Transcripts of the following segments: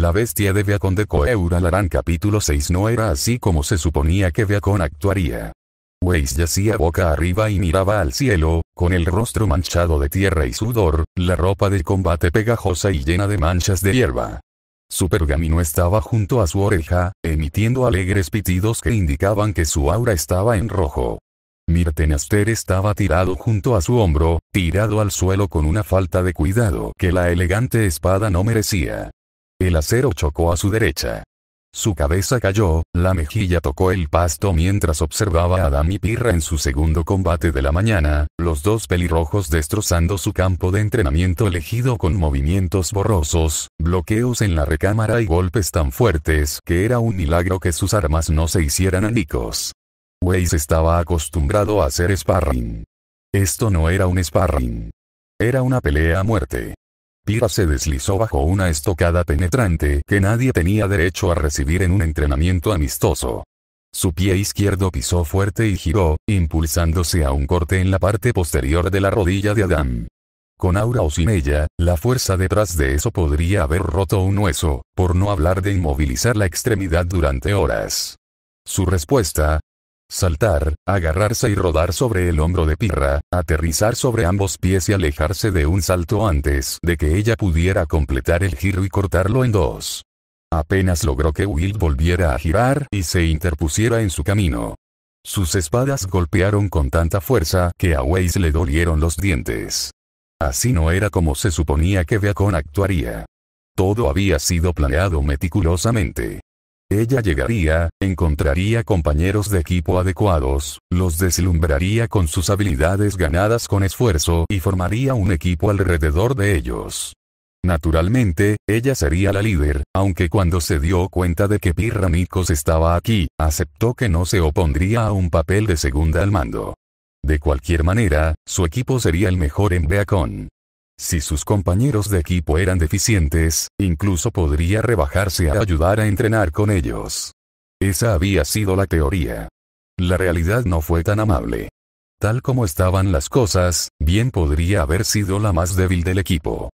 La bestia de Beacon de Laran capítulo 6 no era así como se suponía que Beacon actuaría. Weiss yacía boca arriba y miraba al cielo, con el rostro manchado de tierra y sudor, la ropa de combate pegajosa y llena de manchas de hierba. Su pergamino estaba junto a su oreja, emitiendo alegres pitidos que indicaban que su aura estaba en rojo. Mirtenaster estaba tirado junto a su hombro, tirado al suelo con una falta de cuidado que la elegante espada no merecía. El acero chocó a su derecha. Su cabeza cayó, la mejilla tocó el pasto mientras observaba a Dami Pirra en su segundo combate de la mañana, los dos pelirrojos destrozando su campo de entrenamiento elegido con movimientos borrosos, bloqueos en la recámara y golpes tan fuertes que era un milagro que sus armas no se hicieran anicos. Weiss estaba acostumbrado a hacer sparring. Esto no era un sparring. Era una pelea a muerte. Pira se deslizó bajo una estocada penetrante que nadie tenía derecho a recibir en un entrenamiento amistoso. Su pie izquierdo pisó fuerte y giró, impulsándose a un corte en la parte posterior de la rodilla de Adam. Con aura o sin ella, la fuerza detrás de eso podría haber roto un hueso, por no hablar de inmovilizar la extremidad durante horas. Su respuesta, Saltar, agarrarse y rodar sobre el hombro de Pirra, aterrizar sobre ambos pies y alejarse de un salto antes de que ella pudiera completar el giro y cortarlo en dos. Apenas logró que Will volviera a girar y se interpusiera en su camino. Sus espadas golpearon con tanta fuerza que a Weiss le dolieron los dientes. Así no era como se suponía que Beacon actuaría. Todo había sido planeado meticulosamente. Ella llegaría, encontraría compañeros de equipo adecuados, los deslumbraría con sus habilidades ganadas con esfuerzo y formaría un equipo alrededor de ellos. Naturalmente, ella sería la líder, aunque cuando se dio cuenta de que Pirranicos estaba aquí, aceptó que no se opondría a un papel de segunda al mando. De cualquier manera, su equipo sería el mejor en Beacon. Si sus compañeros de equipo eran deficientes, incluso podría rebajarse a ayudar a entrenar con ellos. Esa había sido la teoría. La realidad no fue tan amable. Tal como estaban las cosas, bien podría haber sido la más débil del equipo.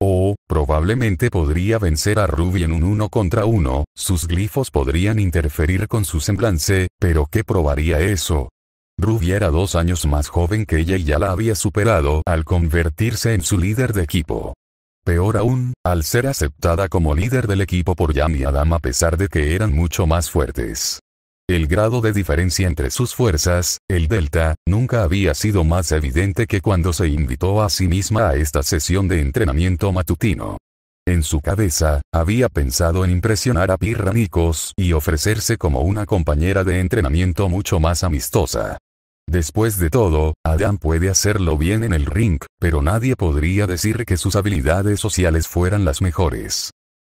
O, probablemente podría vencer a Ruby en un uno contra uno, sus glifos podrían interferir con su semblance, pero ¿qué probaría eso? Ruby era dos años más joven que ella y ya la había superado al convertirse en su líder de equipo. Peor aún, al ser aceptada como líder del equipo por Yam y Adam a pesar de que eran mucho más fuertes. El grado de diferencia entre sus fuerzas, el delta, nunca había sido más evidente que cuando se invitó a sí misma a esta sesión de entrenamiento matutino. En su cabeza, había pensado en impresionar a Pirranicos y ofrecerse como una compañera de entrenamiento mucho más amistosa. Después de todo, Adam puede hacerlo bien en el ring, pero nadie podría decir que sus habilidades sociales fueran las mejores.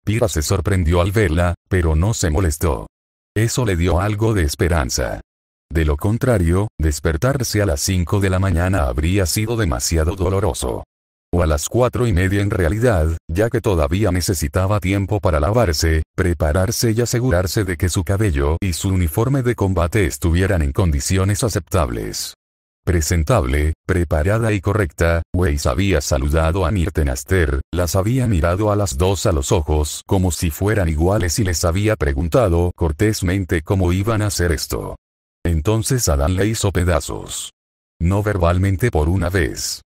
Pira se sorprendió al verla, pero no se molestó. Eso le dio algo de esperanza. De lo contrario, despertarse a las 5 de la mañana habría sido demasiado doloroso a las cuatro y media en realidad, ya que todavía necesitaba tiempo para lavarse, prepararse y asegurarse de que su cabello y su uniforme de combate estuvieran en condiciones aceptables. Presentable, preparada y correcta, Weiss había saludado a Mirtenaster, las había mirado a las dos a los ojos como si fueran iguales y les había preguntado cortésmente cómo iban a hacer esto. Entonces Adán le hizo pedazos. No verbalmente por una vez.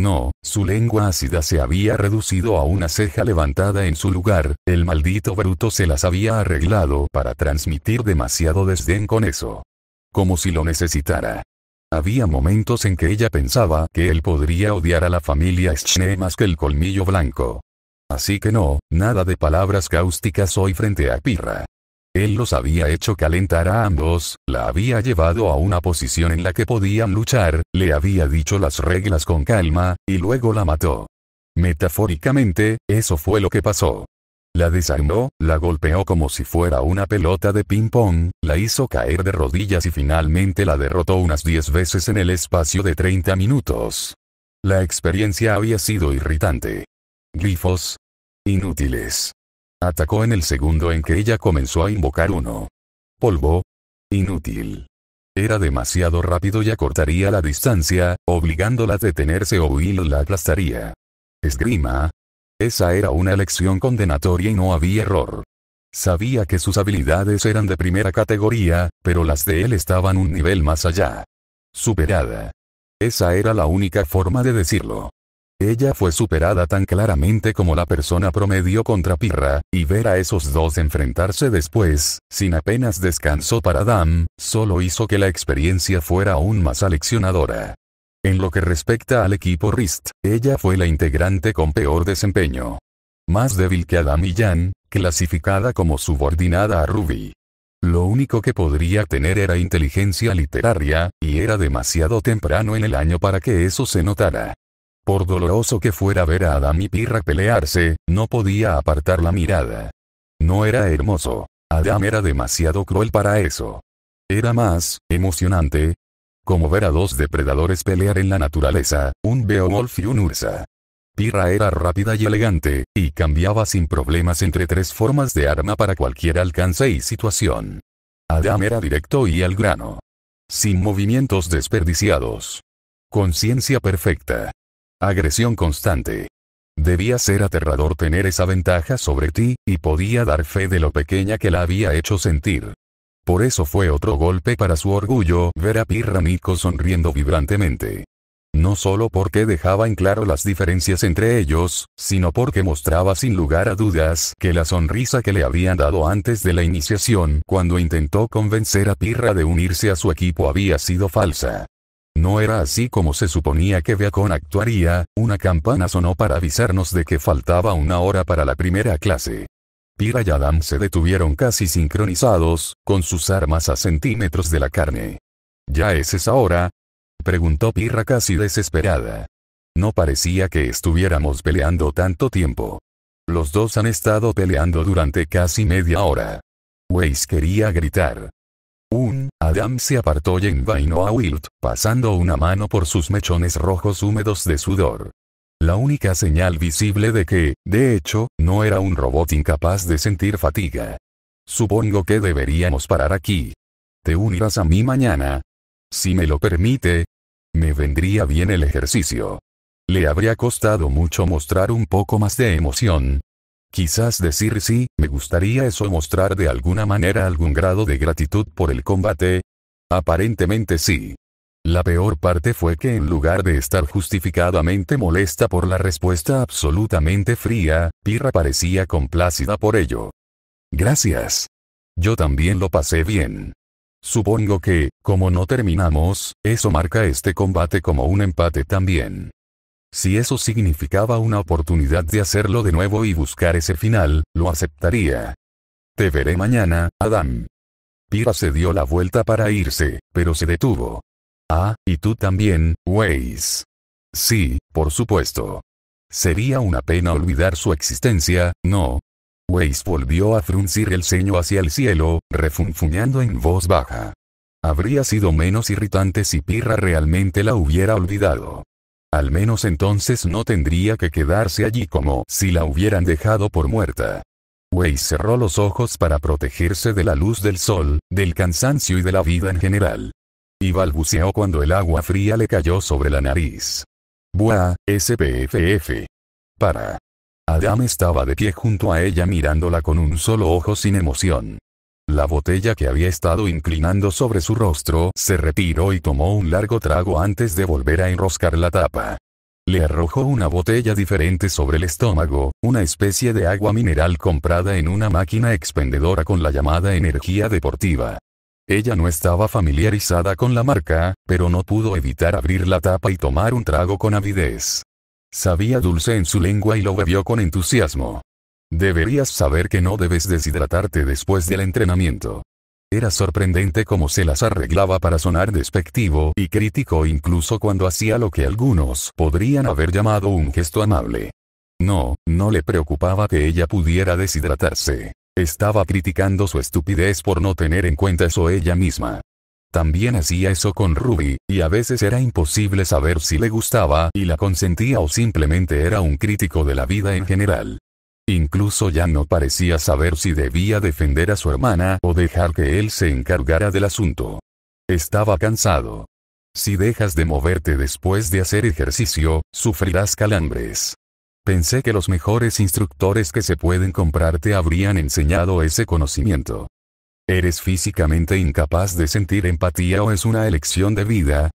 No, su lengua ácida se había reducido a una ceja levantada en su lugar, el maldito bruto se las había arreglado para transmitir demasiado desdén con eso. Como si lo necesitara. Había momentos en que ella pensaba que él podría odiar a la familia Schnee más que el colmillo blanco. Así que no, nada de palabras cáusticas hoy frente a Pirra. Él los había hecho calentar a ambos, la había llevado a una posición en la que podían luchar, le había dicho las reglas con calma, y luego la mató. Metafóricamente, eso fue lo que pasó. La desarmó, la golpeó como si fuera una pelota de ping-pong, la hizo caer de rodillas y finalmente la derrotó unas 10 veces en el espacio de 30 minutos. La experiencia había sido irritante. Grifos Inútiles. Atacó en el segundo en que ella comenzó a invocar uno. Polvo. Inútil. Era demasiado rápido y acortaría la distancia, obligándola a detenerse o Will la aplastaría. Esgrima. Esa era una lección condenatoria y no había error. Sabía que sus habilidades eran de primera categoría, pero las de él estaban un nivel más allá. Superada. Esa era la única forma de decirlo. Ella fue superada tan claramente como la persona promedio contra Pirra, y ver a esos dos enfrentarse después, sin apenas descanso para Adam, solo hizo que la experiencia fuera aún más aleccionadora. En lo que respecta al equipo RIST, ella fue la integrante con peor desempeño. Más débil que Adam y Jan, clasificada como subordinada a Ruby. Lo único que podría tener era inteligencia literaria, y era demasiado temprano en el año para que eso se notara. Por doloroso que fuera ver a Adam y Pirra pelearse, no podía apartar la mirada. No era hermoso. Adam era demasiado cruel para eso. Era más, emocionante. Como ver a dos depredadores pelear en la naturaleza, un Beowulf y un Ursa. Pirra era rápida y elegante, y cambiaba sin problemas entre tres formas de arma para cualquier alcance y situación. Adam era directo y al grano. Sin movimientos desperdiciados. Conciencia perfecta. Agresión constante. Debía ser aterrador tener esa ventaja sobre ti, y podía dar fe de lo pequeña que la había hecho sentir. Por eso fue otro golpe para su orgullo ver a Nico sonriendo vibrantemente. No solo porque dejaba en claro las diferencias entre ellos, sino porque mostraba sin lugar a dudas que la sonrisa que le habían dado antes de la iniciación cuando intentó convencer a Pirra de unirse a su equipo había sido falsa. No era así como se suponía que Beacon actuaría, una campana sonó para avisarnos de que faltaba una hora para la primera clase. Pira y Adam se detuvieron casi sincronizados, con sus armas a centímetros de la carne. ¿Ya es esa hora? preguntó Pirra casi desesperada. No parecía que estuviéramos peleando tanto tiempo. Los dos han estado peleando durante casi media hora. Weiss quería gritar. Un, Adam se apartó y envainó a Wilt, pasando una mano por sus mechones rojos húmedos de sudor. La única señal visible de que, de hecho, no era un robot incapaz de sentir fatiga. Supongo que deberíamos parar aquí. ¿Te unirás a mí mañana? Si me lo permite. Me vendría bien el ejercicio. Le habría costado mucho mostrar un poco más de emoción, Quizás decir sí, me gustaría eso mostrar de alguna manera algún grado de gratitud por el combate. Aparentemente sí. La peor parte fue que en lugar de estar justificadamente molesta por la respuesta absolutamente fría, Pirra parecía complacida por ello. Gracias. Yo también lo pasé bien. Supongo que, como no terminamos, eso marca este combate como un empate también. Si eso significaba una oportunidad de hacerlo de nuevo y buscar ese final, lo aceptaría. Te veré mañana, Adam. Pira se dio la vuelta para irse, pero se detuvo. Ah, y tú también, Waze. Sí, por supuesto. Sería una pena olvidar su existencia, ¿no? Weiss volvió a fruncir el ceño hacia el cielo, refunfuñando en voz baja. Habría sido menos irritante si Pirra realmente la hubiera olvidado. Al menos entonces no tendría que quedarse allí como si la hubieran dejado por muerta. Wei cerró los ojos para protegerse de la luz del sol, del cansancio y de la vida en general. Y balbuceó cuando el agua fría le cayó sobre la nariz. Buah, SPFF. Para. Adam estaba de pie junto a ella mirándola con un solo ojo sin emoción. La botella que había estado inclinando sobre su rostro se retiró y tomó un largo trago antes de volver a enroscar la tapa. Le arrojó una botella diferente sobre el estómago, una especie de agua mineral comprada en una máquina expendedora con la llamada energía deportiva. Ella no estaba familiarizada con la marca, pero no pudo evitar abrir la tapa y tomar un trago con avidez. Sabía dulce en su lengua y lo bebió con entusiasmo. Deberías saber que no debes deshidratarte después del entrenamiento. Era sorprendente cómo se las arreglaba para sonar despectivo y crítico incluso cuando hacía lo que algunos podrían haber llamado un gesto amable. No, no le preocupaba que ella pudiera deshidratarse. Estaba criticando su estupidez por no tener en cuenta eso ella misma. También hacía eso con Ruby, y a veces era imposible saber si le gustaba y la consentía o simplemente era un crítico de la vida en general. Incluso ya no parecía saber si debía defender a su hermana o dejar que él se encargara del asunto. Estaba cansado. Si dejas de moverte después de hacer ejercicio, sufrirás calambres. Pensé que los mejores instructores que se pueden comprar te habrían enseñado ese conocimiento. ¿Eres físicamente incapaz de sentir empatía o es una elección de vida?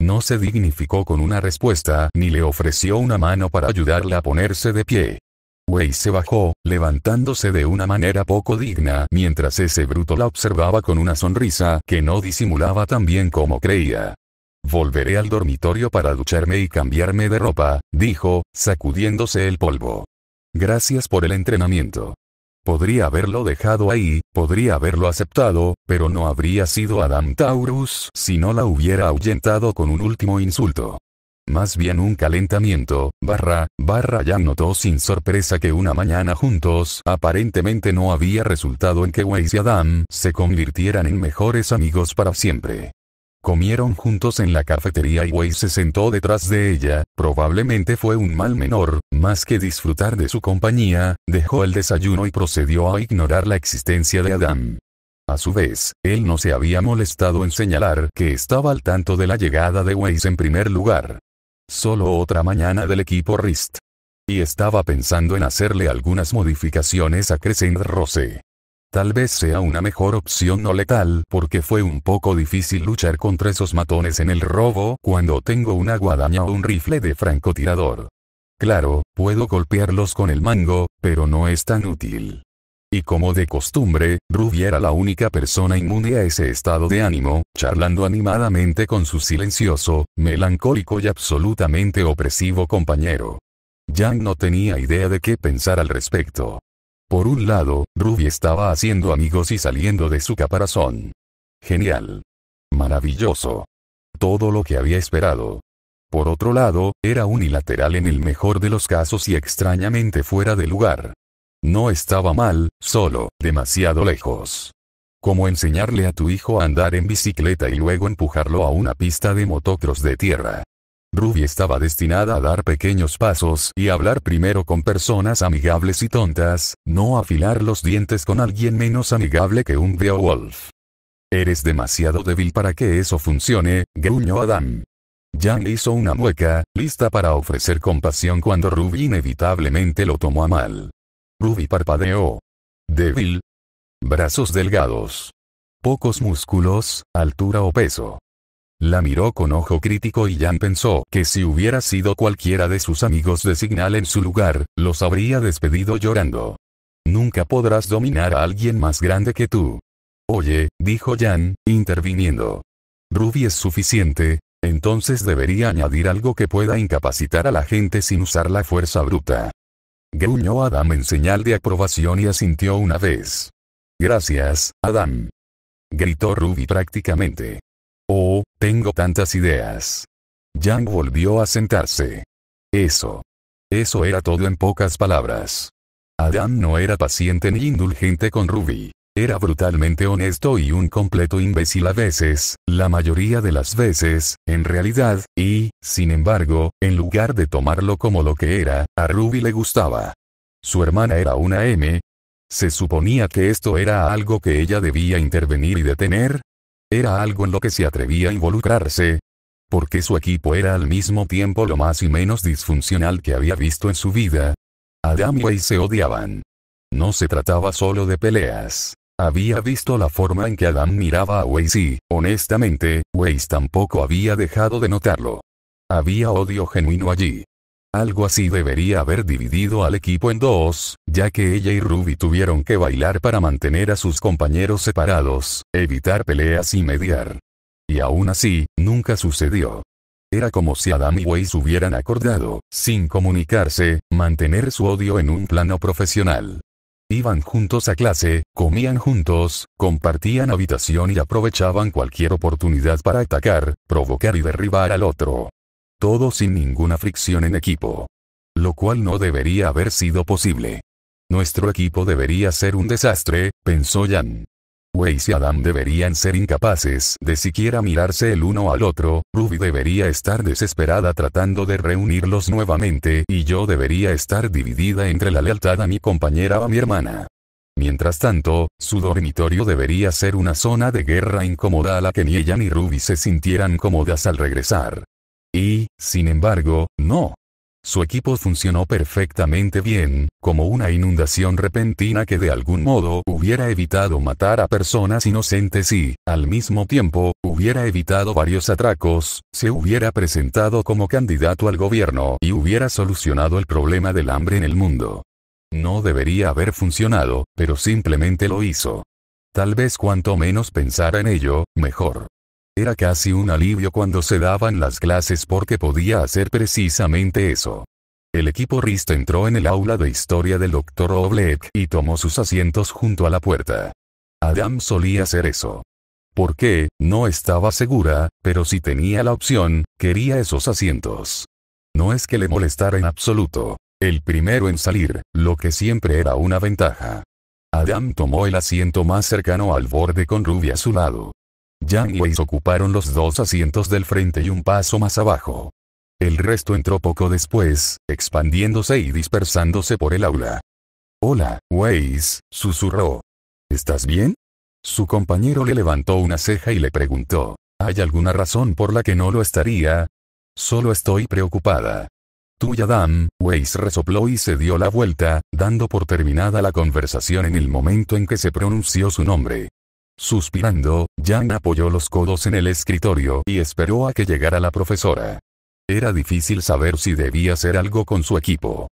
No se dignificó con una respuesta ni le ofreció una mano para ayudarla a ponerse de pie. Wei se bajó, levantándose de una manera poco digna mientras ese bruto la observaba con una sonrisa que no disimulaba tan bien como creía. Volveré al dormitorio para ducharme y cambiarme de ropa, dijo, sacudiéndose el polvo. Gracias por el entrenamiento. Podría haberlo dejado ahí, podría haberlo aceptado, pero no habría sido Adam Taurus si no la hubiera ahuyentado con un último insulto más bien un calentamiento, barra, barra ya notó sin sorpresa que una mañana juntos aparentemente no había resultado en que Weiss y Adam se convirtieran en mejores amigos para siempre. Comieron juntos en la cafetería y Weiss se sentó detrás de ella, probablemente fue un mal menor, más que disfrutar de su compañía, dejó el desayuno y procedió a ignorar la existencia de Adam. A su vez, él no se había molestado en señalar que estaba al tanto de la llegada de Weiss en primer lugar. Solo otra mañana del equipo RIST. Y estaba pensando en hacerle algunas modificaciones a Crescent Rose. Tal vez sea una mejor opción no letal porque fue un poco difícil luchar contra esos matones en el robo cuando tengo una guadaña o un rifle de francotirador. Claro, puedo golpearlos con el mango, pero no es tan útil y como de costumbre, Ruby era la única persona inmune a ese estado de ánimo, charlando animadamente con su silencioso, melancólico y absolutamente opresivo compañero. Yang no tenía idea de qué pensar al respecto. Por un lado, Ruby estaba haciendo amigos y saliendo de su caparazón. Genial. Maravilloso. Todo lo que había esperado. Por otro lado, era unilateral en el mejor de los casos y extrañamente fuera de lugar. No estaba mal, solo, demasiado lejos. Como enseñarle a tu hijo a andar en bicicleta y luego empujarlo a una pista de motocross de tierra. Ruby estaba destinada a dar pequeños pasos y hablar primero con personas amigables y tontas, no afilar los dientes con alguien menos amigable que un Beowulf. Eres demasiado débil para que eso funcione, gruñó Adam. Jan hizo una mueca, lista para ofrecer compasión cuando Ruby inevitablemente lo tomó a mal. Ruby parpadeó. Débil. Brazos delgados. Pocos músculos, altura o peso. La miró con ojo crítico y Jan pensó que si hubiera sido cualquiera de sus amigos de Signal en su lugar, los habría despedido llorando. Nunca podrás dominar a alguien más grande que tú. Oye, dijo Jan, interviniendo. Ruby es suficiente, entonces debería añadir algo que pueda incapacitar a la gente sin usar la fuerza bruta. Gruñó Adam en señal de aprobación y asintió una vez. Gracias, Adam. Gritó Ruby prácticamente. Oh, tengo tantas ideas. Yang volvió a sentarse. Eso. Eso era todo en pocas palabras. Adam no era paciente ni indulgente con Ruby. Era brutalmente honesto y un completo imbécil a veces, la mayoría de las veces, en realidad, y, sin embargo, en lugar de tomarlo como lo que era, a Ruby le gustaba. Su hermana era una M. Se suponía que esto era algo que ella debía intervenir y detener. Era algo en lo que se atrevía a involucrarse, porque su equipo era al mismo tiempo lo más y menos disfuncional que había visto en su vida. Adam y Way se odiaban. No se trataba solo de peleas. Había visto la forma en que Adam miraba a Weiss y, honestamente, Weiss tampoco había dejado de notarlo. Había odio genuino allí. Algo así debería haber dividido al equipo en dos, ya que ella y Ruby tuvieron que bailar para mantener a sus compañeros separados, evitar peleas y mediar. Y aún así, nunca sucedió. Era como si Adam y Weiss hubieran acordado, sin comunicarse, mantener su odio en un plano profesional. Iban juntos a clase, comían juntos, compartían habitación y aprovechaban cualquier oportunidad para atacar, provocar y derribar al otro. Todo sin ninguna fricción en equipo. Lo cual no debería haber sido posible. Nuestro equipo debería ser un desastre, pensó Jan. Weiss y Adam deberían ser incapaces de siquiera mirarse el uno al otro, Ruby debería estar desesperada tratando de reunirlos nuevamente y yo debería estar dividida entre la lealtad a mi compañera o a mi hermana. Mientras tanto, su dormitorio debería ser una zona de guerra incómoda a la que ni ella ni Ruby se sintieran cómodas al regresar. Y, sin embargo, no. Su equipo funcionó perfectamente bien, como una inundación repentina que de algún modo hubiera evitado matar a personas inocentes y, al mismo tiempo, hubiera evitado varios atracos, se hubiera presentado como candidato al gobierno y hubiera solucionado el problema del hambre en el mundo. No debería haber funcionado, pero simplemente lo hizo. Tal vez cuanto menos pensara en ello, mejor. Era casi un alivio cuando se daban las clases porque podía hacer precisamente eso. El equipo RIST entró en el aula de historia del Dr. Oblek y tomó sus asientos junto a la puerta. Adam solía hacer eso. ¿Por qué? No estaba segura, pero si tenía la opción, quería esos asientos. No es que le molestara en absoluto. El primero en salir, lo que siempre era una ventaja. Adam tomó el asiento más cercano al borde con Ruby a su lado. Yang y Weiss ocuparon los dos asientos del frente y un paso más abajo. El resto entró poco después, expandiéndose y dispersándose por el aula. Hola, Weiss, susurró. ¿Estás bien? Su compañero le levantó una ceja y le preguntó, ¿hay alguna razón por la que no lo estaría? Solo estoy preocupada. Tuya, dame Weiss resopló y se dio la vuelta, dando por terminada la conversación en el momento en que se pronunció su nombre. Suspirando, Jan apoyó los codos en el escritorio y esperó a que llegara la profesora. Era difícil saber si debía hacer algo con su equipo.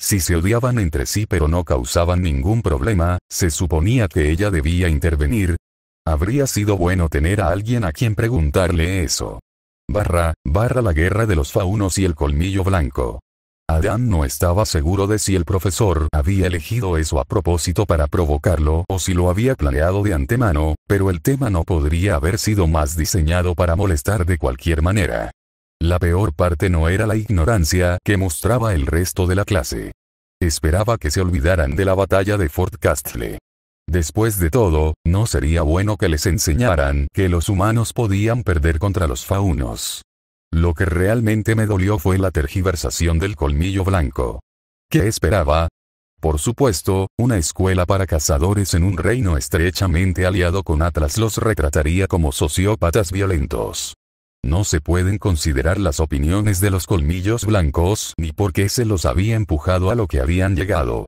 Si se odiaban entre sí pero no causaban ningún problema, se suponía que ella debía intervenir. Habría sido bueno tener a alguien a quien preguntarle eso. Barra, barra la guerra de los faunos y el colmillo blanco. Adán no estaba seguro de si el profesor había elegido eso a propósito para provocarlo o si lo había planeado de antemano, pero el tema no podría haber sido más diseñado para molestar de cualquier manera. La peor parte no era la ignorancia que mostraba el resto de la clase. Esperaba que se olvidaran de la batalla de Fort Castle. Después de todo, no sería bueno que les enseñaran que los humanos podían perder contra los faunos. Lo que realmente me dolió fue la tergiversación del colmillo blanco. ¿Qué esperaba? Por supuesto, una escuela para cazadores en un reino estrechamente aliado con Atlas los retrataría como sociópatas violentos. No se pueden considerar las opiniones de los colmillos blancos ni por qué se los había empujado a lo que habían llegado.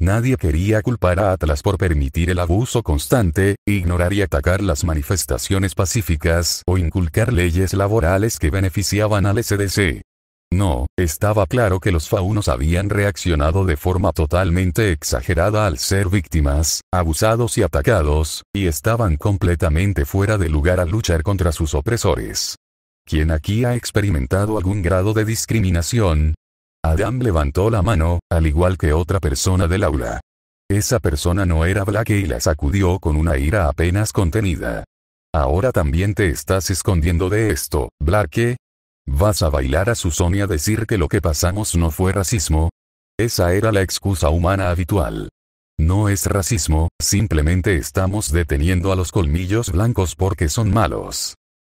Nadie quería culpar a Atlas por permitir el abuso constante, ignorar y atacar las manifestaciones pacíficas o inculcar leyes laborales que beneficiaban al SDC. No, estaba claro que los faunos habían reaccionado de forma totalmente exagerada al ser víctimas, abusados y atacados, y estaban completamente fuera de lugar al luchar contra sus opresores. ¿Quién aquí ha experimentado algún grado de discriminación, Adam levantó la mano, al igual que otra persona del aula. Esa persona no era Blackie y la sacudió con una ira apenas contenida. Ahora también te estás escondiendo de esto, Blackie. ¿Vas a bailar a Susoni a decir que lo que pasamos no fue racismo? Esa era la excusa humana habitual. No es racismo, simplemente estamos deteniendo a los colmillos blancos porque son malos.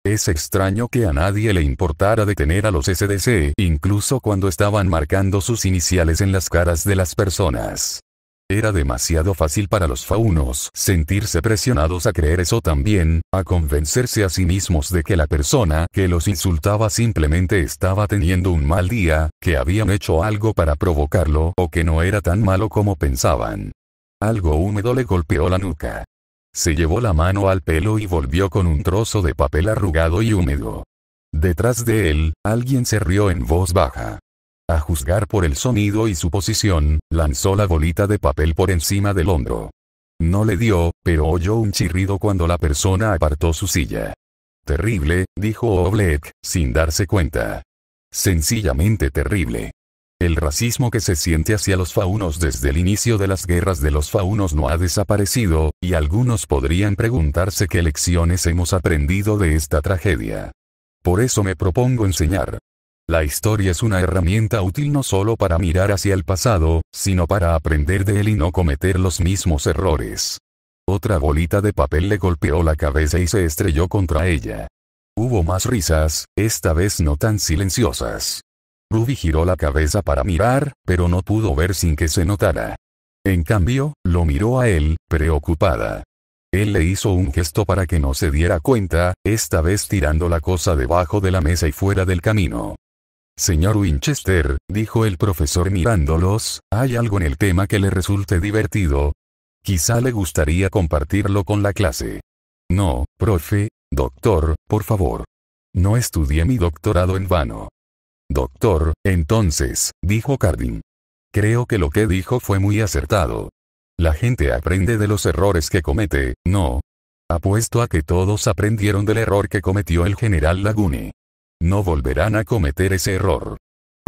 Es extraño que a nadie le importara detener a los SDC, incluso cuando estaban marcando sus iniciales en las caras de las personas. Era demasiado fácil para los faunos sentirse presionados a creer eso también, a convencerse a sí mismos de que la persona que los insultaba simplemente estaba teniendo un mal día, que habían hecho algo para provocarlo o que no era tan malo como pensaban. Algo húmedo le golpeó la nuca. Se llevó la mano al pelo y volvió con un trozo de papel arrugado y húmedo. Detrás de él, alguien se rió en voz baja. A juzgar por el sonido y su posición, lanzó la bolita de papel por encima del hombro. No le dio, pero oyó un chirrido cuando la persona apartó su silla. Terrible, dijo Oblek, sin darse cuenta. Sencillamente terrible. El racismo que se siente hacia los faunos desde el inicio de las guerras de los faunos no ha desaparecido, y algunos podrían preguntarse qué lecciones hemos aprendido de esta tragedia. Por eso me propongo enseñar. La historia es una herramienta útil no solo para mirar hacia el pasado, sino para aprender de él y no cometer los mismos errores. Otra bolita de papel le golpeó la cabeza y se estrelló contra ella. Hubo más risas, esta vez no tan silenciosas. Ruby giró la cabeza para mirar, pero no pudo ver sin que se notara. En cambio, lo miró a él, preocupada. Él le hizo un gesto para que no se diera cuenta, esta vez tirando la cosa debajo de la mesa y fuera del camino. Señor Winchester, dijo el profesor mirándolos, hay algo en el tema que le resulte divertido. Quizá le gustaría compartirlo con la clase. No, profe, doctor, por favor. No estudié mi doctorado en vano. Doctor, entonces, dijo Cardin. Creo que lo que dijo fue muy acertado. La gente aprende de los errores que comete, ¿no? Apuesto a que todos aprendieron del error que cometió el general Lagune. No volverán a cometer ese error.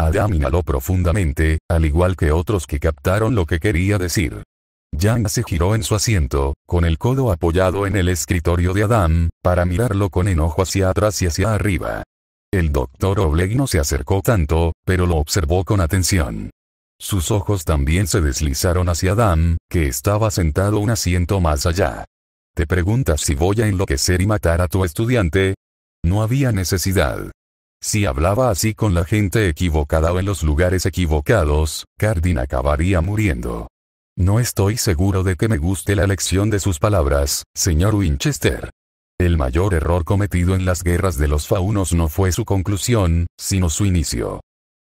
Adam inhaló profundamente, al igual que otros que captaron lo que quería decir. Yang se giró en su asiento, con el codo apoyado en el escritorio de Adam, para mirarlo con enojo hacia atrás y hacia arriba. El doctor Oleg no se acercó tanto, pero lo observó con atención. Sus ojos también se deslizaron hacia Adam, que estaba sentado un asiento más allá. ¿Te preguntas si voy a enloquecer y matar a tu estudiante? No había necesidad. Si hablaba así con la gente equivocada o en los lugares equivocados, Cardin acabaría muriendo. No estoy seguro de que me guste la lección de sus palabras, señor Winchester. El mayor error cometido en las guerras de los faunos no fue su conclusión, sino su inicio.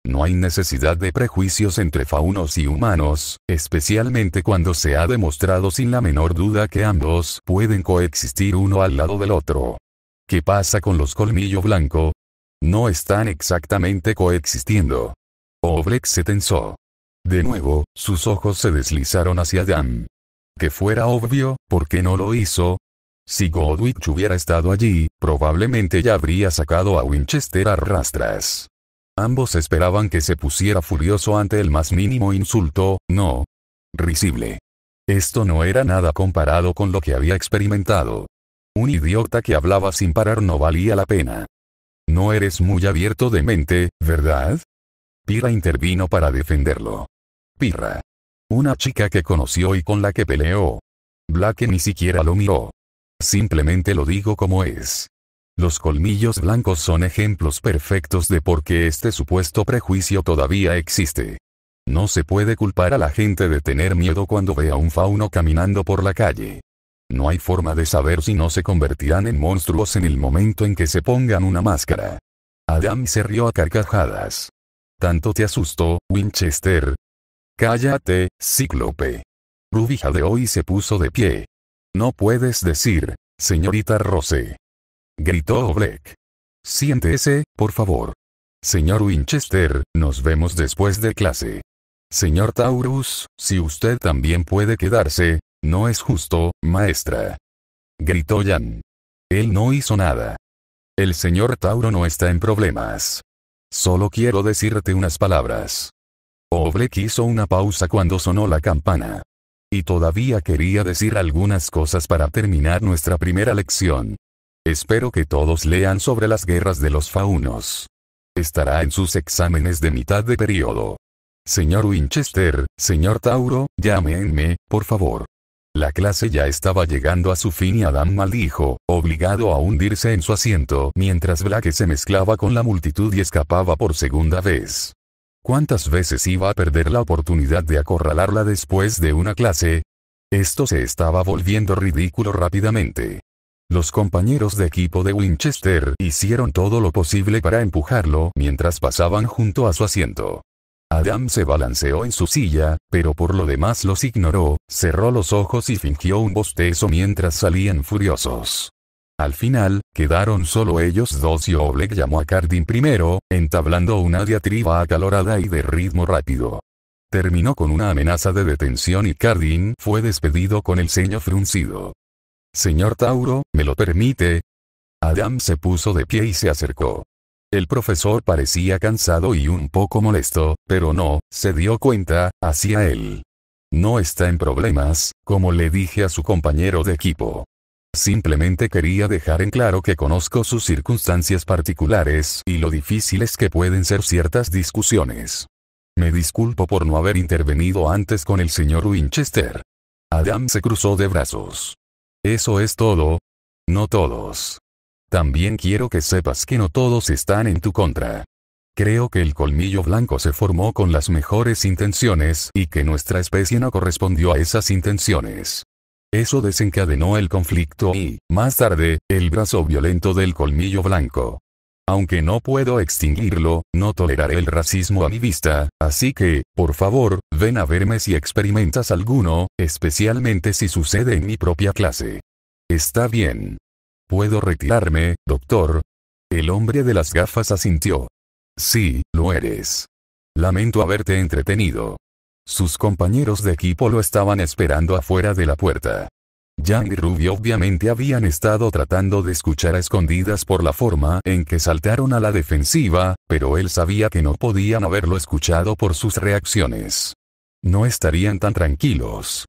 No hay necesidad de prejuicios entre faunos y humanos, especialmente cuando se ha demostrado sin la menor duda que ambos pueden coexistir uno al lado del otro. ¿Qué pasa con los colmillo blanco? No están exactamente coexistiendo. Oblek se tensó. De nuevo, sus ojos se deslizaron hacia Dan. Que fuera obvio, porque no lo hizo? Si Godwich hubiera estado allí, probablemente ya habría sacado a Winchester a rastras. Ambos esperaban que se pusiera furioso ante el más mínimo insulto, no. Risible. Esto no era nada comparado con lo que había experimentado. Un idiota que hablaba sin parar no valía la pena. No eres muy abierto de mente, ¿verdad? Pira intervino para defenderlo. Pirra. Una chica que conoció y con la que peleó. Black ni siquiera lo miró simplemente lo digo como es. Los colmillos blancos son ejemplos perfectos de por qué este supuesto prejuicio todavía existe. No se puede culpar a la gente de tener miedo cuando ve a un fauno caminando por la calle. No hay forma de saber si no se convertirán en monstruos en el momento en que se pongan una máscara. Adam se rió a carcajadas. ¿Tanto te asustó, Winchester? Cállate, cíclope. Rubija de hoy se puso de pie. No puedes decir, señorita Rose. Gritó Oblek. Siéntese, por favor. Señor Winchester, nos vemos después de clase. Señor Taurus, si usted también puede quedarse, no es justo, maestra. Gritó Jan. Él no hizo nada. El señor Tauro no está en problemas. Solo quiero decirte unas palabras. Obleck hizo una pausa cuando sonó la campana y todavía quería decir algunas cosas para terminar nuestra primera lección. Espero que todos lean sobre las guerras de los faunos. Estará en sus exámenes de mitad de periodo. Señor Winchester, señor Tauro, llámenme, por favor. La clase ya estaba llegando a su fin y Adam maldijo, obligado a hundirse en su asiento mientras Black se mezclaba con la multitud y escapaba por segunda vez. ¿Cuántas veces iba a perder la oportunidad de acorralarla después de una clase? Esto se estaba volviendo ridículo rápidamente. Los compañeros de equipo de Winchester hicieron todo lo posible para empujarlo mientras pasaban junto a su asiento. Adam se balanceó en su silla, pero por lo demás los ignoró, cerró los ojos y fingió un bostezo mientras salían furiosos. Al final, quedaron solo ellos dos y Oleg llamó a Cardin primero, entablando una diatriba acalorada y de ritmo rápido. Terminó con una amenaza de detención y Cardin fue despedido con el ceño fruncido. Señor Tauro, ¿me lo permite? Adam se puso de pie y se acercó. El profesor parecía cansado y un poco molesto, pero no, se dio cuenta, hacia él. No está en problemas, como le dije a su compañero de equipo. Simplemente quería dejar en claro que conozco sus circunstancias particulares y lo difíciles que pueden ser ciertas discusiones. Me disculpo por no haber intervenido antes con el señor Winchester. Adam se cruzó de brazos. Eso es todo. No todos. También quiero que sepas que no todos están en tu contra. Creo que el colmillo blanco se formó con las mejores intenciones y que nuestra especie no correspondió a esas intenciones. Eso desencadenó el conflicto y, más tarde, el brazo violento del colmillo blanco. Aunque no puedo extinguirlo, no toleraré el racismo a mi vista, así que, por favor, ven a verme si experimentas alguno, especialmente si sucede en mi propia clase. Está bien. ¿Puedo retirarme, doctor? El hombre de las gafas asintió. Sí, lo eres. Lamento haberte entretenido. Sus compañeros de equipo lo estaban esperando afuera de la puerta. Jan y Ruby obviamente habían estado tratando de escuchar a escondidas por la forma en que saltaron a la defensiva, pero él sabía que no podían haberlo escuchado por sus reacciones. No estarían tan tranquilos.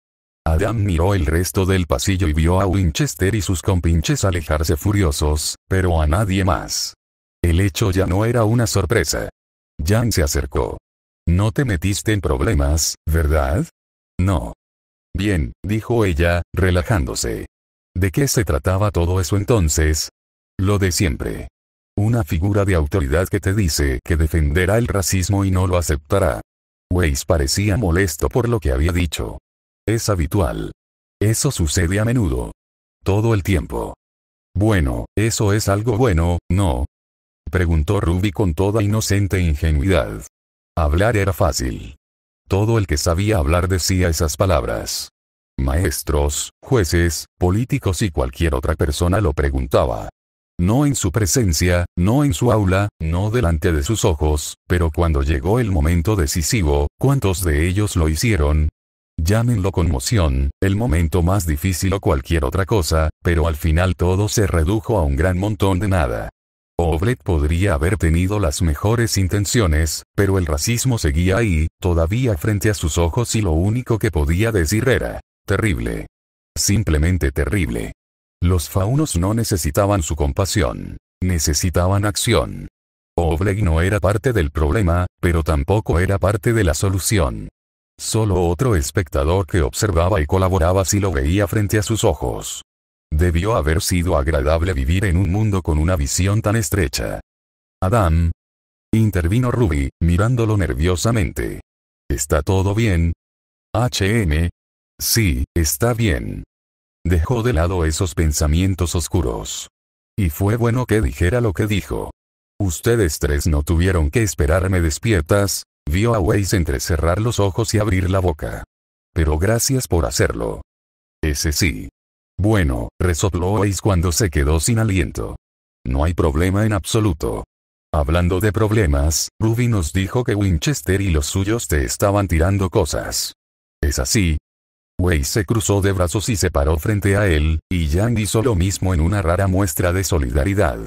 Adam miró el resto del pasillo y vio a Winchester y sus compinches alejarse furiosos, pero a nadie más. El hecho ya no era una sorpresa. Jan se acercó. No te metiste en problemas, ¿verdad? No. Bien, dijo ella, relajándose. ¿De qué se trataba todo eso entonces? Lo de siempre. Una figura de autoridad que te dice que defenderá el racismo y no lo aceptará. Weiss parecía molesto por lo que había dicho. Es habitual. Eso sucede a menudo. Todo el tiempo. Bueno, eso es algo bueno, ¿no? Preguntó Ruby con toda inocente ingenuidad. Hablar era fácil. Todo el que sabía hablar decía esas palabras. Maestros, jueces, políticos y cualquier otra persona lo preguntaba. No en su presencia, no en su aula, no delante de sus ojos, pero cuando llegó el momento decisivo, ¿cuántos de ellos lo hicieron? Llámenlo conmoción, el momento más difícil o cualquier otra cosa, pero al final todo se redujo a un gran montón de nada. Obleck podría haber tenido las mejores intenciones, pero el racismo seguía ahí, todavía frente a sus ojos y lo único que podía decir era, terrible. Simplemente terrible. Los faunos no necesitaban su compasión. Necesitaban acción. Obleck no era parte del problema, pero tampoco era parte de la solución. Solo otro espectador que observaba y colaboraba si lo veía frente a sus ojos. Debió haber sido agradable vivir en un mundo con una visión tan estrecha. Adam. Intervino Ruby, mirándolo nerviosamente. ¿Está todo bien? HM. Sí, está bien. Dejó de lado esos pensamientos oscuros. Y fue bueno que dijera lo que dijo. Ustedes tres no tuvieron que esperarme despiertas, vio a Weiss entrecerrar los ojos y abrir la boca. Pero gracias por hacerlo. Ese sí. Bueno, resopló Weiss cuando se quedó sin aliento. No hay problema en absoluto. Hablando de problemas, Ruby nos dijo que Winchester y los suyos te estaban tirando cosas. ¿Es así? Weiss se cruzó de brazos y se paró frente a él, y Yang hizo lo mismo en una rara muestra de solidaridad.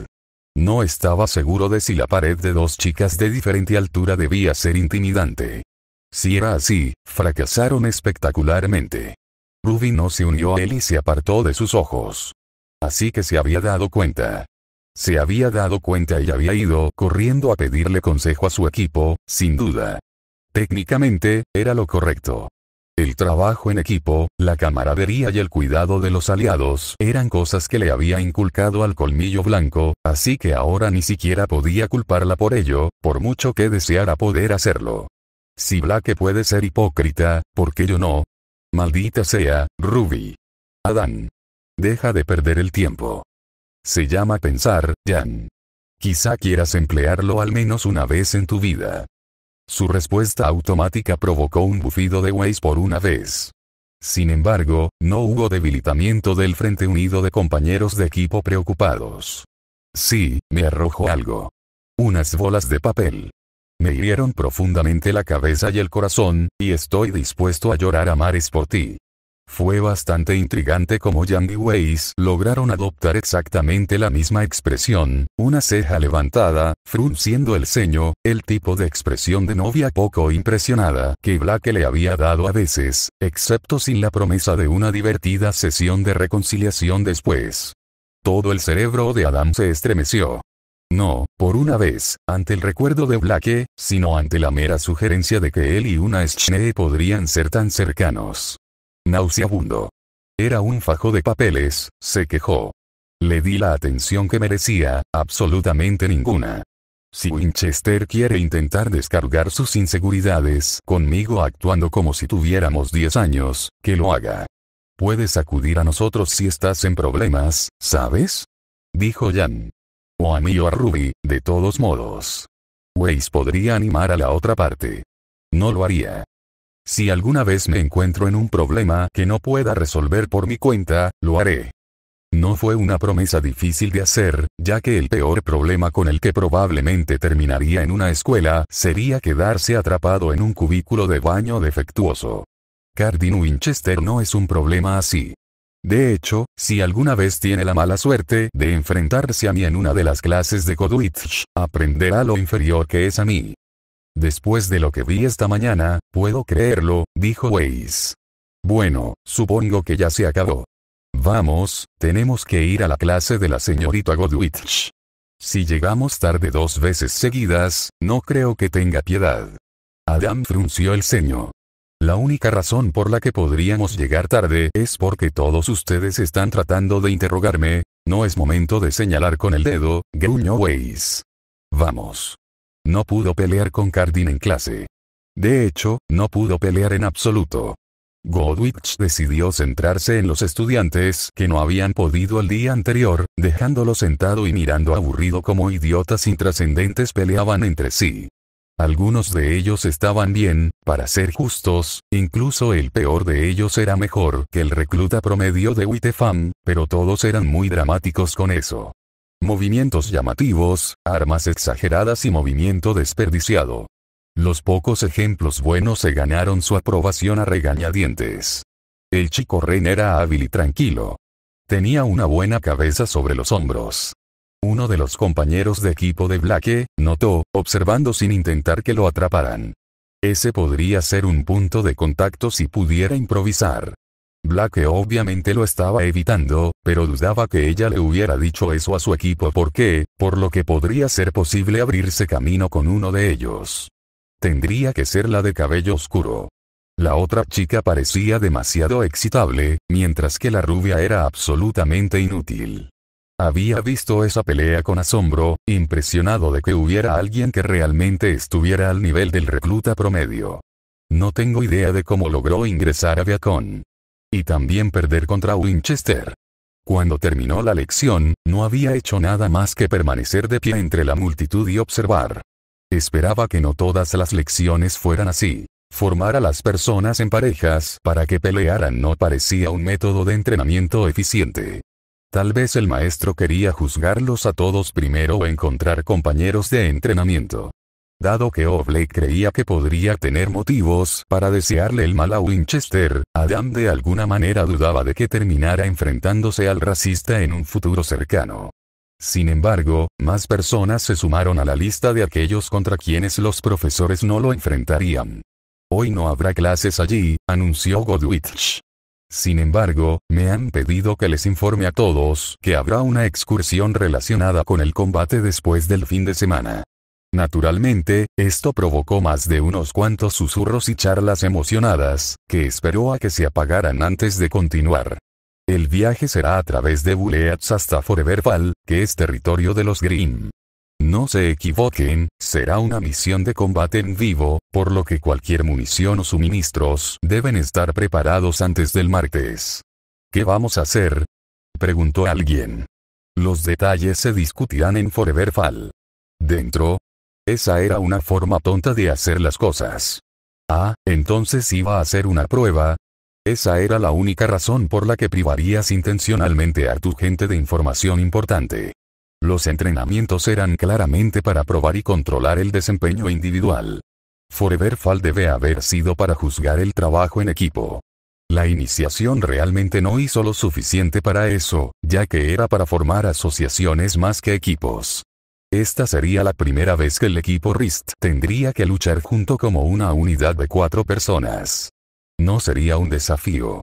No estaba seguro de si la pared de dos chicas de diferente altura debía ser intimidante. Si era así, fracasaron espectacularmente. Ruby no se unió a él y se apartó de sus ojos. Así que se había dado cuenta. Se había dado cuenta y había ido corriendo a pedirle consejo a su equipo, sin duda. Técnicamente, era lo correcto. El trabajo en equipo, la camaradería y el cuidado de los aliados eran cosas que le había inculcado al colmillo blanco, así que ahora ni siquiera podía culparla por ello, por mucho que deseara poder hacerlo. Si Black puede ser hipócrita, ¿por qué yo no? Maldita sea, Ruby. Adán. Deja de perder el tiempo. Se llama pensar, Jan. Quizá quieras emplearlo al menos una vez en tu vida. Su respuesta automática provocó un bufido de Weiss por una vez. Sin embargo, no hubo debilitamiento del Frente Unido de compañeros de equipo preocupados. Sí, me arrojó algo. Unas bolas de papel. Me hirieron profundamente la cabeza y el corazón, y estoy dispuesto a llorar a mares por ti. Fue bastante intrigante como Yang y Weiss lograron adoptar exactamente la misma expresión, una ceja levantada, frunciendo el ceño, el tipo de expresión de novia poco impresionada que Black le había dado a veces, excepto sin la promesa de una divertida sesión de reconciliación después. Todo el cerebro de Adam se estremeció. No, por una vez, ante el recuerdo de Blake, sino ante la mera sugerencia de que él y una Schnee podrían ser tan cercanos. Nauseabundo. Era un fajo de papeles, se quejó. Le di la atención que merecía, absolutamente ninguna. Si Winchester quiere intentar descargar sus inseguridades conmigo actuando como si tuviéramos 10 años, que lo haga. Puedes acudir a nosotros si estás en problemas, ¿sabes? Dijo Jan o a mí o a Ruby, de todos modos. Weiss podría animar a la otra parte. No lo haría. Si alguna vez me encuentro en un problema que no pueda resolver por mi cuenta, lo haré. No fue una promesa difícil de hacer, ya que el peor problema con el que probablemente terminaría en una escuela sería quedarse atrapado en un cubículo de baño defectuoso. Cardin Winchester no es un problema así. De hecho, si alguna vez tiene la mala suerte de enfrentarse a mí en una de las clases de Godwitch, aprenderá lo inferior que es a mí. Después de lo que vi esta mañana, puedo creerlo, dijo Weiss. Bueno, supongo que ya se acabó. Vamos, tenemos que ir a la clase de la señorita Godwitch. Si llegamos tarde dos veces seguidas, no creo que tenga piedad. Adam frunció el ceño. La única razón por la que podríamos llegar tarde es porque todos ustedes están tratando de interrogarme, no es momento de señalar con el dedo, gruñó Weiss. Vamos. No pudo pelear con Cardin en clase. De hecho, no pudo pelear en absoluto. Godwich decidió centrarse en los estudiantes que no habían podido el día anterior, dejándolo sentado y mirando aburrido como idiotas intrascendentes peleaban entre sí. Algunos de ellos estaban bien, para ser justos, incluso el peor de ellos era mejor que el recluta promedio de Witefam, pero todos eran muy dramáticos con eso. Movimientos llamativos, armas exageradas y movimiento desperdiciado. Los pocos ejemplos buenos se ganaron su aprobación a regañadientes. El chico Ren era hábil y tranquilo. Tenía una buena cabeza sobre los hombros. Uno de los compañeros de equipo de Blake, notó, observando sin intentar que lo atraparan. Ese podría ser un punto de contacto si pudiera improvisar. Blake obviamente lo estaba evitando, pero dudaba que ella le hubiera dicho eso a su equipo porque, por lo que podría ser posible abrirse camino con uno de ellos. Tendría que ser la de cabello oscuro. La otra chica parecía demasiado excitable, mientras que la rubia era absolutamente inútil. Había visto esa pelea con asombro, impresionado de que hubiera alguien que realmente estuviera al nivel del recluta promedio. No tengo idea de cómo logró ingresar a Viacon. Y también perder contra Winchester. Cuando terminó la lección, no había hecho nada más que permanecer de pie entre la multitud y observar. Esperaba que no todas las lecciones fueran así. Formar a las personas en parejas para que pelearan no parecía un método de entrenamiento eficiente. Tal vez el maestro quería juzgarlos a todos primero o encontrar compañeros de entrenamiento. Dado que Obley creía que podría tener motivos para desearle el mal a Winchester, Adam de alguna manera dudaba de que terminara enfrentándose al racista en un futuro cercano. Sin embargo, más personas se sumaron a la lista de aquellos contra quienes los profesores no lo enfrentarían. Hoy no habrá clases allí, anunció Godwitch. Sin embargo, me han pedido que les informe a todos que habrá una excursión relacionada con el combate después del fin de semana. Naturalmente, esto provocó más de unos cuantos susurros y charlas emocionadas, que esperó a que se apagaran antes de continuar. El viaje será a través de Buleats hasta Foreverfall, que es territorio de los Green. No se equivoquen, será una misión de combate en vivo, por lo que cualquier munición o suministros deben estar preparados antes del martes. ¿Qué vamos a hacer? preguntó alguien. Los detalles se discutirán en Forever Fall. ¿Dentro? Esa era una forma tonta de hacer las cosas. Ah, entonces iba a hacer una prueba. Esa era la única razón por la que privarías intencionalmente a tu gente de información importante. Los entrenamientos eran claramente para probar y controlar el desempeño individual. Forever Fall debe haber sido para juzgar el trabajo en equipo. La iniciación realmente no hizo lo suficiente para eso, ya que era para formar asociaciones más que equipos. Esta sería la primera vez que el equipo RIST tendría que luchar junto como una unidad de cuatro personas. No sería un desafío.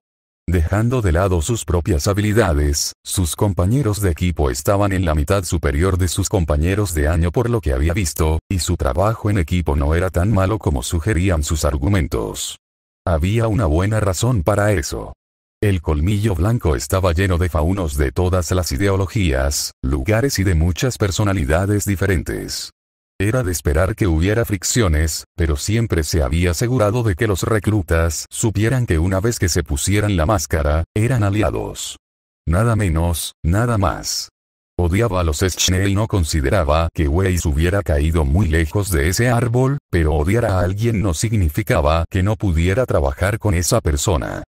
Dejando de lado sus propias habilidades, sus compañeros de equipo estaban en la mitad superior de sus compañeros de año por lo que había visto, y su trabajo en equipo no era tan malo como sugerían sus argumentos. Había una buena razón para eso. El colmillo blanco estaba lleno de faunos de todas las ideologías, lugares y de muchas personalidades diferentes. Era de esperar que hubiera fricciones, pero siempre se había asegurado de que los reclutas supieran que una vez que se pusieran la máscara, eran aliados. Nada menos, nada más. Odiaba a los y no consideraba que Weiss hubiera caído muy lejos de ese árbol, pero odiar a alguien no significaba que no pudiera trabajar con esa persona.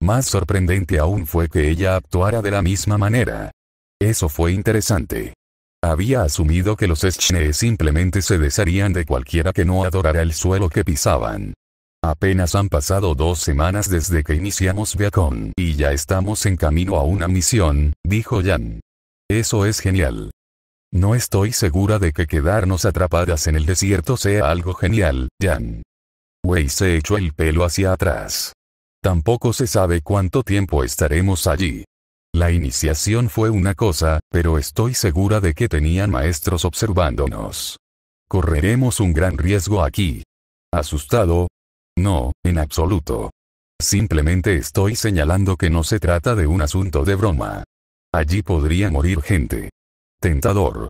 Más sorprendente aún fue que ella actuara de la misma manera. Eso fue interesante. Había asumido que los Eschnees simplemente se desharían de cualquiera que no adorara el suelo que pisaban. Apenas han pasado dos semanas desde que iniciamos Beacon y ya estamos en camino a una misión, dijo Jan. Eso es genial. No estoy segura de que quedarnos atrapadas en el desierto sea algo genial, Jan. Wei se echó el pelo hacia atrás. Tampoco se sabe cuánto tiempo estaremos allí. La iniciación fue una cosa, pero estoy segura de que tenían maestros observándonos. Correremos un gran riesgo aquí. ¿Asustado? No, en absoluto. Simplemente estoy señalando que no se trata de un asunto de broma. Allí podría morir gente. Tentador.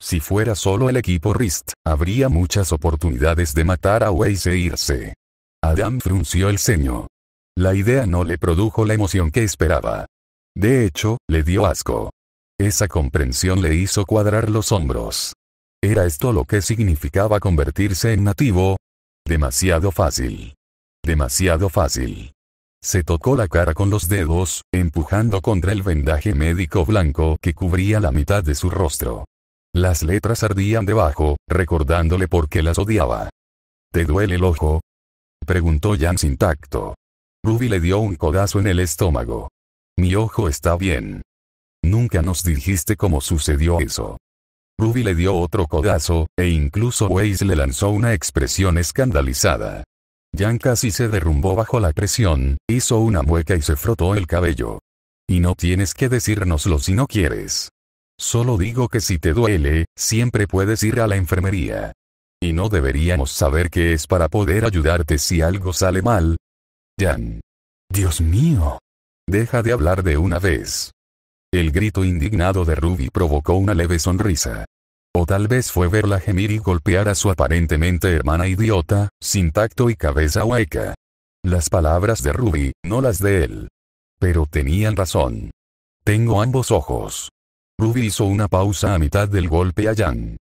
Si fuera solo el equipo RIST, habría muchas oportunidades de matar a Weiss e irse. Adam frunció el ceño. La idea no le produjo la emoción que esperaba. De hecho, le dio asco. Esa comprensión le hizo cuadrar los hombros. ¿Era esto lo que significaba convertirse en nativo? Demasiado fácil. Demasiado fácil. Se tocó la cara con los dedos, empujando contra el vendaje médico blanco que cubría la mitad de su rostro. Las letras ardían debajo, recordándole por qué las odiaba. ¿Te duele el ojo? Preguntó Jan sin tacto. Ruby le dio un codazo en el estómago. Mi ojo está bien. Nunca nos dijiste cómo sucedió eso. Ruby le dio otro codazo, e incluso Weiss le lanzó una expresión escandalizada. Jan casi se derrumbó bajo la presión, hizo una mueca y se frotó el cabello. Y no tienes que decírnoslo si no quieres. Solo digo que si te duele, siempre puedes ir a la enfermería. Y no deberíamos saber qué es para poder ayudarte si algo sale mal. Jan. Dios mío. Deja de hablar de una vez. El grito indignado de Ruby provocó una leve sonrisa. O tal vez fue verla gemir y golpear a su aparentemente hermana idiota, sin tacto y cabeza hueca. Las palabras de Ruby, no las de él. Pero tenían razón. Tengo ambos ojos. Ruby hizo una pausa a mitad del golpe a Jan.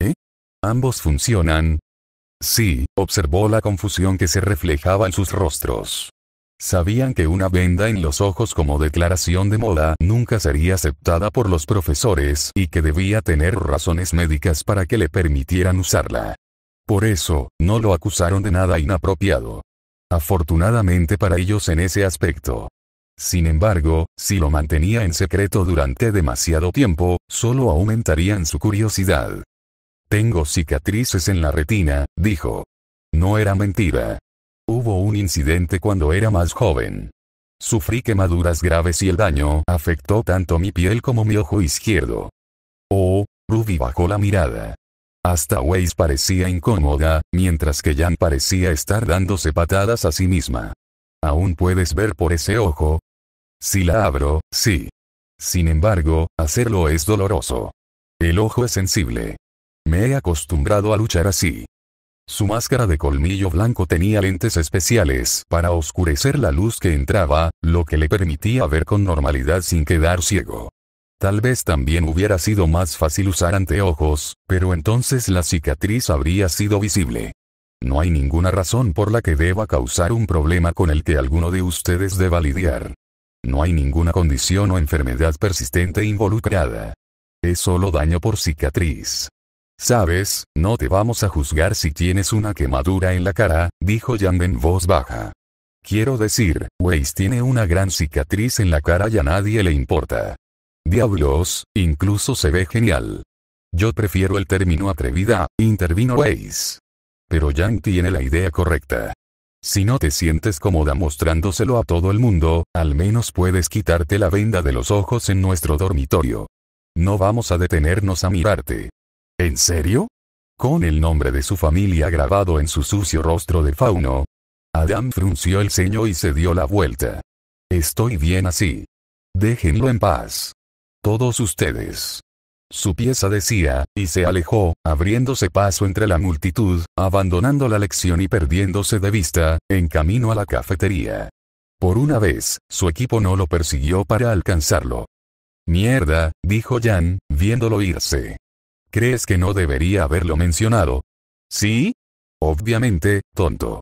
¿Eh? ¿Ambos funcionan? Sí, observó la confusión que se reflejaba en sus rostros. Sabían que una venda en los ojos como declaración de moda nunca sería aceptada por los profesores y que debía tener razones médicas para que le permitieran usarla. Por eso, no lo acusaron de nada inapropiado. Afortunadamente para ellos en ese aspecto. Sin embargo, si lo mantenía en secreto durante demasiado tiempo, solo aumentarían su curiosidad. Tengo cicatrices en la retina, dijo. No era mentira. Hubo un incidente cuando era más joven. Sufrí quemaduras graves y el daño afectó tanto mi piel como mi ojo izquierdo. Oh, Ruby bajó la mirada. Hasta Waze parecía incómoda, mientras que Jan parecía estar dándose patadas a sí misma. ¿Aún puedes ver por ese ojo? Si la abro, sí. Sin embargo, hacerlo es doloroso. El ojo es sensible. Me he acostumbrado a luchar así. Su máscara de colmillo blanco tenía lentes especiales para oscurecer la luz que entraba, lo que le permitía ver con normalidad sin quedar ciego. Tal vez también hubiera sido más fácil usar anteojos, pero entonces la cicatriz habría sido visible. No hay ninguna razón por la que deba causar un problema con el que alguno de ustedes deba lidiar. No hay ninguna condición o enfermedad persistente involucrada. Es solo daño por cicatriz. Sabes, no te vamos a juzgar si tienes una quemadura en la cara, dijo Yang en voz baja. Quiero decir, Weiss tiene una gran cicatriz en la cara y a nadie le importa. Diablos, incluso se ve genial. Yo prefiero el término atrevida, intervino Weiss. Pero Yang tiene la idea correcta. Si no te sientes cómoda mostrándoselo a todo el mundo, al menos puedes quitarte la venda de los ojos en nuestro dormitorio. No vamos a detenernos a mirarte. ¿En serio? Con el nombre de su familia grabado en su sucio rostro de fauno. Adam frunció el ceño y se dio la vuelta. Estoy bien así. Déjenlo en paz. Todos ustedes. Su pieza decía, y se alejó, abriéndose paso entre la multitud, abandonando la lección y perdiéndose de vista, en camino a la cafetería. Por una vez, su equipo no lo persiguió para alcanzarlo. Mierda, dijo Jan, viéndolo irse. ¿Crees que no debería haberlo mencionado? Sí. Obviamente, tonto.